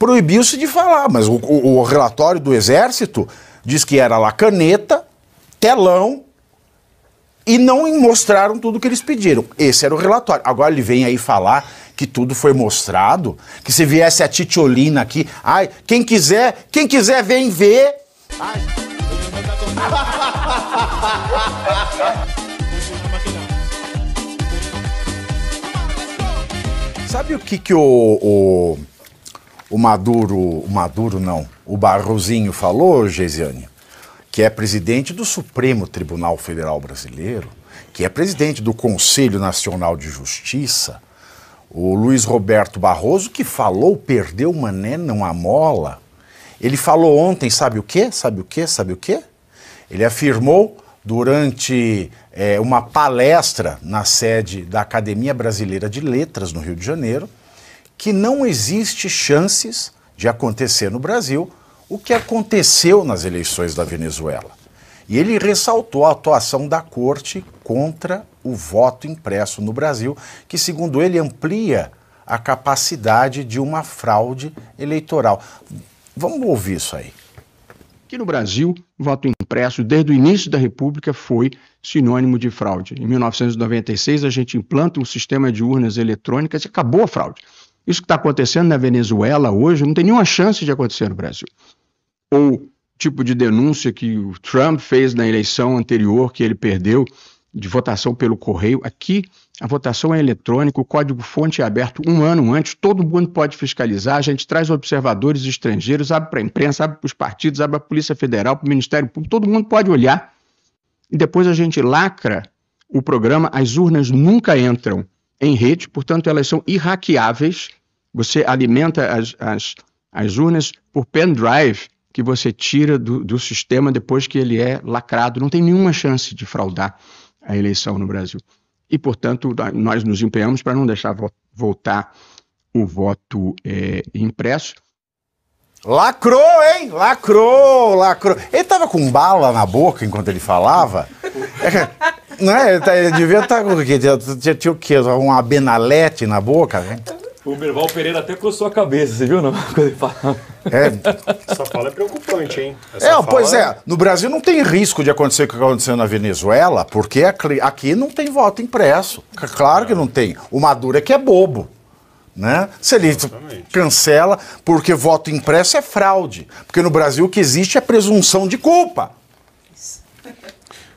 proibiu-se de falar, mas o, o, o, relatório do Exército diz que era lá caneta, telão e não mostraram tudo que eles pediram. Esse era o relatório. Agora ele vem aí falar que tudo foi mostrado, que se viesse a Titiolina aqui, ai, quem quiser, quem quiser vem ver. Ai. Sabe o que que o, o o Maduro, o Maduro não, o Barrozinho falou, Geisiane, que é presidente do Supremo Tribunal Federal Brasileiro, que é presidente do Conselho Nacional de Justiça, o Luiz Roberto Barroso, que falou, perdeu mané, não a mola. Ele falou ontem, sabe o quê? Sabe o quê? Sabe o quê? Ele afirmou durante é, uma palestra na sede da Academia Brasileira de Letras, no Rio de Janeiro, que não existe chances de acontecer no Brasil o que aconteceu nas eleições da Venezuela. E ele ressaltou a atuação da corte contra o voto impresso no Brasil, que, segundo ele, amplia a capacidade de uma fraude eleitoral. Vamos ouvir isso aí. Aqui no Brasil, voto impresso, desde o início da República, foi sinônimo de fraude. Em 1996, a gente implanta um sistema de urnas eletrônicas e acabou a fraude. Isso que está acontecendo na Venezuela hoje não tem nenhuma chance de acontecer no Brasil. Ou tipo de denúncia que o Trump fez na eleição anterior que ele perdeu de votação pelo correio. Aqui a votação é eletrônica, o código-fonte é aberto um ano antes, todo mundo pode fiscalizar. A gente traz observadores estrangeiros, abre para a imprensa, abre para os partidos, abre para a Polícia Federal, para o Ministério Público, todo mundo pode olhar. E depois a gente lacra o programa, as urnas nunca entram em rede, portanto, elas são irraqueáveis. Você alimenta as, as, as urnas por pendrive que você tira do, do sistema depois que ele é lacrado. Não tem nenhuma chance de fraudar a eleição no Brasil. E, portanto, nós nos empenhamos para não deixar vo voltar o voto é, impresso. Lacrou, hein? Lacrou, lacrou. Ele estava com bala na boca enquanto ele falava. Não é? Tá, ele, tá, devia estar com o quê? Tinha, tinha o quê? Uma benalete na boca? Né? O Merval Pereira até coçou a cabeça, você viu? Não? Quando ele fala. É. Essa fala é preocupante, hein? Essa é, fala... pois é. é. No Brasil não tem risco de acontecer o que aconteceu na Venezuela, porque aqui não tem voto impresso. Claro que não tem. O Maduro é que é bobo. Né? Se ele Exatamente. cancela, porque voto impresso é fraude. Porque no Brasil o que existe é presunção de culpa.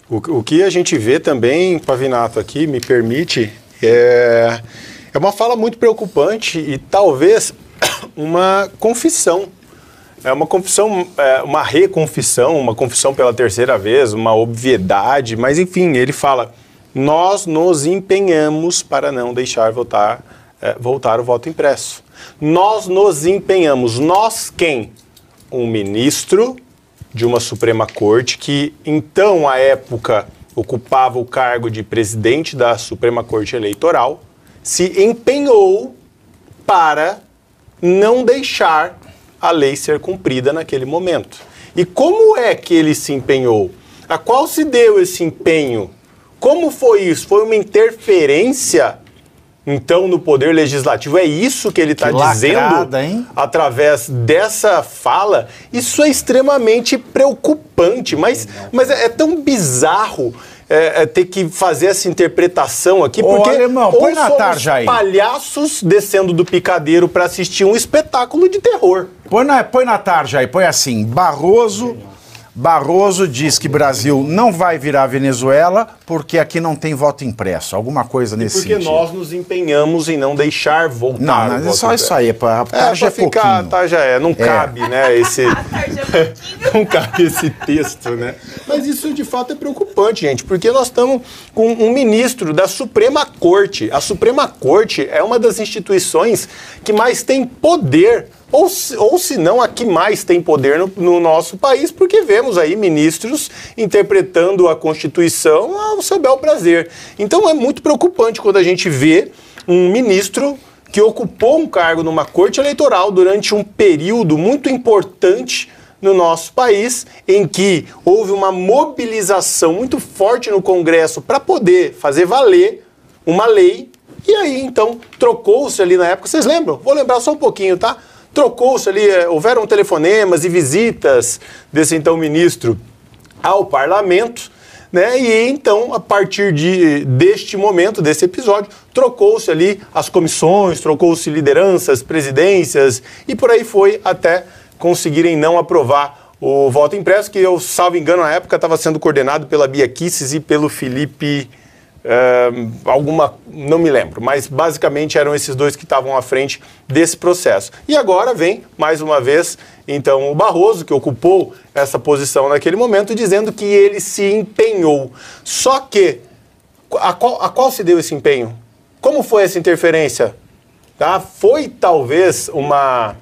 O, o que a gente vê também, Pavinato, aqui, me permite, é, é uma fala muito preocupante e talvez uma confissão. É uma confissão, é, uma reconfissão, uma confissão pela terceira vez, uma obviedade, mas enfim, ele fala: nós nos empenhamos para não deixar votar, é, voltar o voto impresso. Nós nos empenhamos. Nós quem? Um ministro de uma Suprema Corte que, então, à época, ocupava o cargo de presidente da Suprema Corte Eleitoral, se empenhou para não deixar a lei ser cumprida naquele momento. E como é que ele se empenhou? A qual se deu esse empenho? Como foi isso? Foi uma interferência então, no Poder Legislativo, é isso que ele está dizendo hein? através dessa fala. Isso é extremamente preocupante, mas, é, mas é, é tão bizarro. É, é ter que fazer essa interpretação aqui, porque Ô, alemão, ou põe somos palhaços descendo do picadeiro para assistir um espetáculo de terror. Põe na, põe na tarja aí, põe assim, Barroso Barroso diz que Brasil não vai virar Venezuela porque aqui não tem voto impresso, alguma coisa nesse porque sentido. Porque nós nos empenhamos em não deixar voltar. Não, mas é só impresso. isso aí, é, é pra, pra é, já ficar, pouquinho. Tá, já é, não é. cabe, né, esse é não cabe esse texto, né? Mas isso de fato é preocupante, gente, porque nós estamos com um ministro da Suprema Corte. A Suprema Corte é uma das instituições que mais tem poder ou se, ou se não a que mais tem poder no, no, nosso país, porque vemos aí ministros interpretando a Constituição ao seu bel prazer. Então é muito preocupante quando a gente vê um ministro que ocupou um cargo numa corte eleitoral durante um período muito importante no nosso país, em que houve uma mobilização muito forte no Congresso para poder fazer valer uma lei. E aí, então, trocou-se ali na época. Vocês lembram? Vou lembrar só um pouquinho, tá? Trocou-se ali, é, houveram telefonemas e visitas desse então ministro ao parlamento, né? E então, a partir de, deste momento, desse episódio, trocou-se ali as comissões, trocou-se lideranças, presidências e por aí foi até conseguirem não aprovar o voto impresso, que eu, salvo engano, na época estava sendo coordenado pela Bia Kisses e pelo Felipe alguma, não me lembro, mas basicamente eram esses dois que estavam à frente desse processo. E agora vem, mais uma vez, então o Barroso, que ocupou essa posição naquele momento, dizendo que ele se empenhou. Só que, a qual, a qual se deu esse empenho? Como foi essa interferência? Tá? Foi talvez uma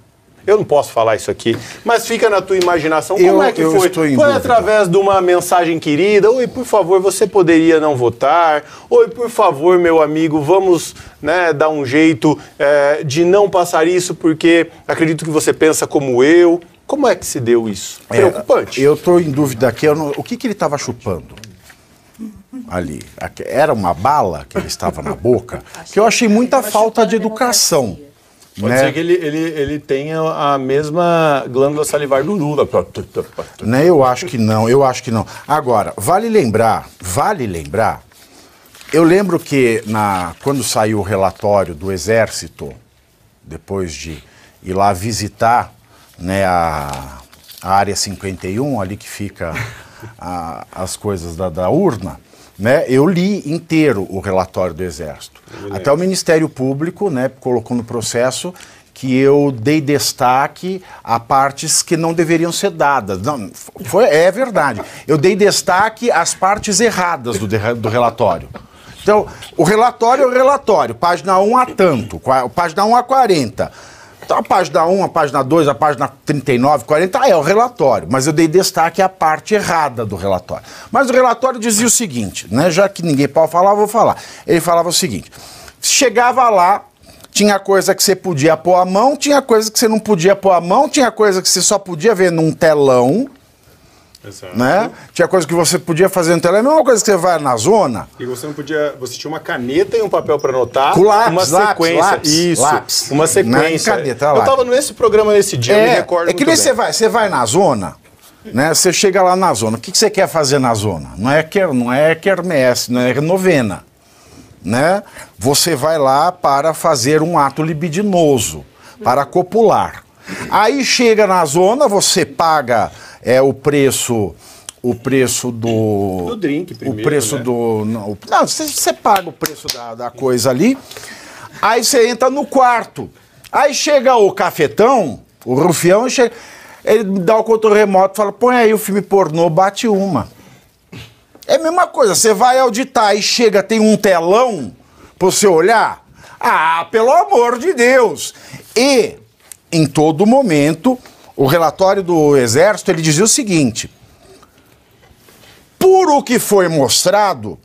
eu não posso falar isso aqui, mas fica na tua imaginação. Eu, Como é que foi? Foi dúvida. através de uma mensagem querida? Oi, por favor, você poderia não votar? Oi, por favor, meu amigo, vamos né, dar um jeito é, de não passar isso porque acredito que você pensa como eu. Como é que se deu isso? É, Preocupante. É, eu estou em dúvida aqui. Não, o que, que ele estava chupando? Ali. Era uma bala que ele estava na boca? Que eu achei muita falta de educação. Pode né? ser que ele, ele, ele tenha a mesma glândula salivar do Lula. Né? Eu acho que não, eu acho que não. Agora, vale lembrar, vale lembrar, eu lembro que na, quando saiu o relatório do Exército, depois de ir lá visitar né, a, a Área 51, ali que fica a, as coisas da, da urna, né, eu li inteiro o relatório do Exército. Até o Ministério Público né, colocou no processo que eu dei destaque a partes que não deveriam ser dadas. Não, foi, é verdade. Eu dei destaque às partes erradas do, do relatório. Então, o relatório é o relatório, página 1 a tanto, página 1 a 40. Então, a página 1, a página 2, a página 39, 40 ah, é o relatório, mas eu dei destaque à parte errada do relatório. Mas o relatório dizia o seguinte, né? Já que ninguém pode falar, eu vou falar. Ele falava o seguinte: chegava lá, tinha coisa que você podia pôr a mão, tinha coisa que você não podia pôr a mão, tinha coisa que você só podia ver num telão, Exato. Né? Tinha coisa que você podia fazer no telefone, a mesma coisa que você vai na zona. E você não podia. Você tinha uma caneta e um papel para anotar. Com lápis, uma lápis, sequência. Lápis, isso. Lápis. Uma né? sequência. Na caneta, Eu estava nesse programa nesse dia, é, me recordo. É que nem você vai, você vai na zona. Né? Você chega lá na zona. O que, que você quer fazer na zona? Não é, quer, não é quermesse, não é novena. Né? Você vai lá para fazer um ato libidinoso, para copular. Aí chega na zona, você paga é o preço o preço do. Do drink, primeiro. O preço né? do. Não, não você, você, paga o preço da, da coisa ali. Aí você entra no quarto. Aí chega o cafetão, o rufião, chega, ele dá o controle remoto fala: põe aí o filme pornô, bate uma. É a mesma coisa, você vai auditar e chega, tem um telão pra você olhar. Ah, pelo amor de Deus! E, em todo momento, o relatório do Exército ele dizia o seguinte: por o que foi mostrado,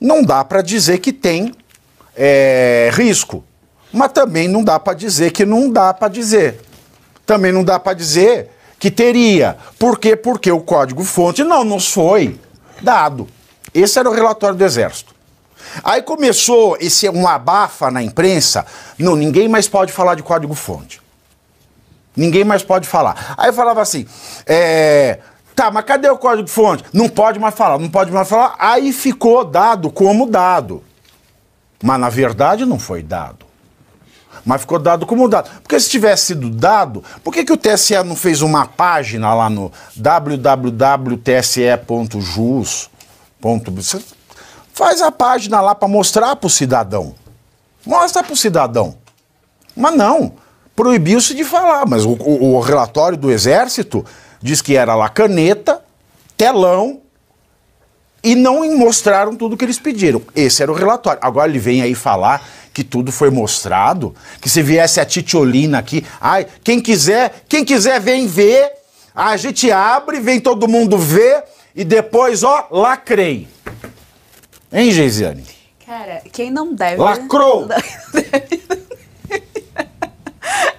não dá para dizer que tem é, risco, mas também não dá para dizer que não dá para dizer. Também não dá para dizer que teria. Por quê? Porque o código-fonte não nos foi dado. Esse era o relatório do Exército. Aí começou esse um abafa na imprensa. Não, ninguém mais pode falar de código-fonte. Ninguém mais pode falar. Aí eu falava assim, é, Tá, mas cadê o código-fonte? Não pode mais falar, não pode mais falar. Aí ficou dado como dado. Mas na verdade não foi dado. Mas ficou dado como dado. Porque se tivesse sido dado, por que, que o TSE não fez uma página lá no www.tse.jus.br? Faz a página lá para mostrar para o cidadão. Mostra para o cidadão. Mas não proibiu-se de falar, mas o, o, o, relatório do Exército diz que era lá caneta, telão e não mostraram tudo que eles pediram. Esse era o relatório. Agora ele vem aí falar que tudo foi mostrado, que se viesse a Titiolina aqui, ai, quem quiser, quem quiser vem ver, a gente abre, vem todo mundo ver e depois, ó, lacrei. Hein, Geisiane? Cara, quem não deve. Lacrou!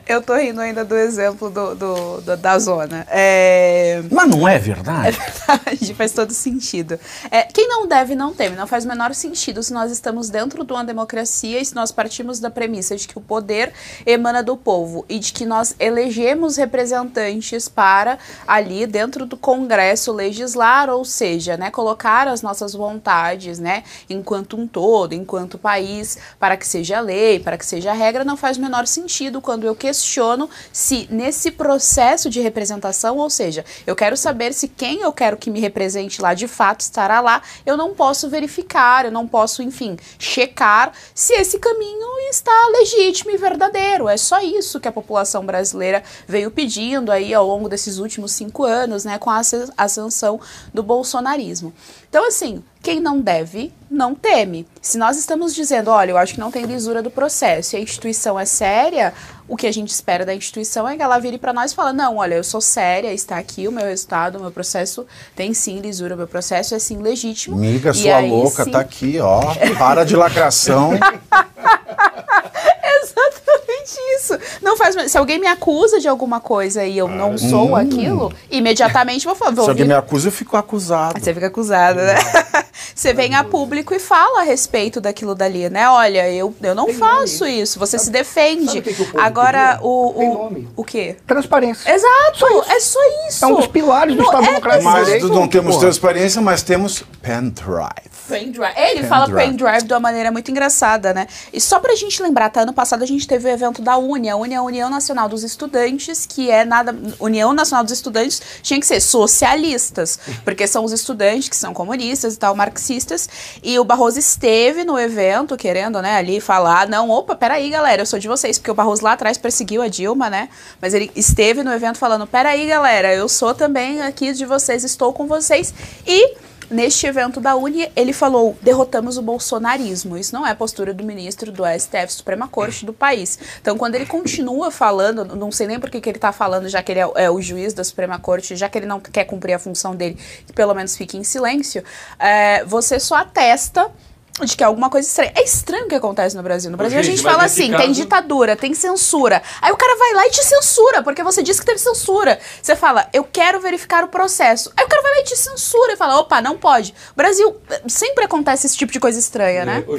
Eu tô rindo ainda do exemplo do, do, do da zona. É... Mas não é verdade? É verdade, faz todo sentido. É, quem não deve, não teme. Não faz o menor sentido se nós estamos dentro de uma democracia e se nós partimos da premissa de que o poder emana do povo e de que nós elegemos representantes para ali dentro do Congresso legislar, ou seja, né, colocar as nossas vontades, né, enquanto um todo, enquanto país, para que seja lei, para que seja regra, não faz o menor sentido quando eu questiono questiono se nesse processo de representação, ou seja, eu quero saber se quem eu quero que me represente lá de fato estará lá, eu não posso verificar, eu não posso, enfim, checar se esse caminho está legítimo e verdadeiro. É só isso que a população brasileira veio pedindo aí ao longo desses últimos cinco anos, né, com a ascensão do bolsonarismo. Então, assim, quem não deve, não teme. Se nós estamos dizendo, olha, eu acho que não tem lisura do processo e a instituição é séria, o que a gente espera da instituição é que ela vire para nós e fala: não, olha, eu sou séria, está aqui o meu resultado, o meu processo tem sim lisura, o meu processo é sim legítimo. Miga, sua aí, louca, sim... tá aqui, ó. Para de lacração. Exatamente isso. Não faz. Se alguém me acusa de alguma coisa e eu ah. não sou hum. aquilo, imediatamente vou falar. Vou Se alguém me acusa, eu fico acusado. Você fica acusada né? É. Você vem a público e fala a respeito daquilo dali, né? Olha, eu, eu não Tem faço nome. isso, você sabe, se defende. Que que o Agora, o, o, o quê? Transparência. Exato, só é só isso. É um dos pilares do não, Estado é Democrático. Mas não temos transparência, mas temos pendrive. Pendrive. Ele pen fala pendrive de uma maneira muito engraçada, né? E só pra gente lembrar, tá? Ano passado a gente teve o evento da UNE, a UNE é a União Nacional dos Estudantes, que é nada. União Nacional dos Estudantes tinha que ser socialistas, porque são os estudantes que são comunistas e tal, marxistas progressistas. E o Barroso esteve no evento, querendo, né, ali falar, não, opa, peraí, galera, eu sou de vocês, porque o Barroso lá atrás perseguiu a Dilma, né? Mas ele esteve no evento falando, peraí, galera, eu sou também aqui de vocês, estou com vocês. E Neste evento da Uni, ele falou: derrotamos o bolsonarismo. Isso não é a postura do ministro do STF, Suprema Corte do país. Então, quando ele continua falando, não sei nem por que, que ele está falando, já que ele é, é, o juiz da Suprema Corte, já que ele não quer cumprir a função dele, que pelo menos fique em silêncio, é, você só atesta de que é alguma coisa estranha. É estranho o que acontece no Brasil. No Brasil gente, a gente fala assim, caso... tem ditadura, tem censura. Aí o cara vai lá e te censura, porque você disse que teve censura. Você fala, eu quero verificar o processo. Aí o cara vai lá e te censura e fala, opa, não pode. Brasil, eh, sempre acontece esse tipo de coisa estranha, é. né?